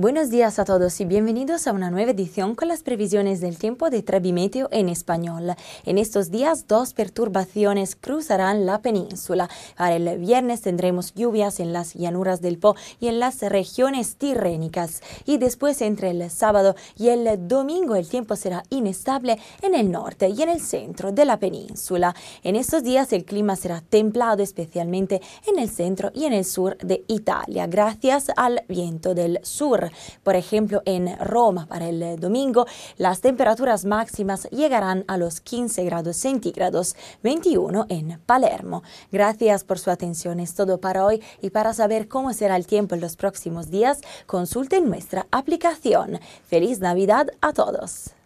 Buenos días a todos y bienvenidos a una nueva edición con las previsiones del tiempo de Trebimeteo en español. En estos días, dos perturbaciones cruzarán la península. Para el viernes tendremos lluvias en las llanuras del Po y en las regiones tirrénicas. Y después, entre el sábado y el domingo, el tiempo será inestable en el norte y en el centro de la península. En estos días, el clima será templado, especialmente en el centro y en el sur de Italia, gracias al viento del sur. Por ejemplo, en Roma para el eh, domingo las temperaturas máximas llegarán a los 15 grados centígrados, 21 en Palermo. Gracias por su atención. Es todo para hoy y para saber cómo será el tiempo en los próximos días, consulten nuestra aplicación. Feliz Navidad a todos.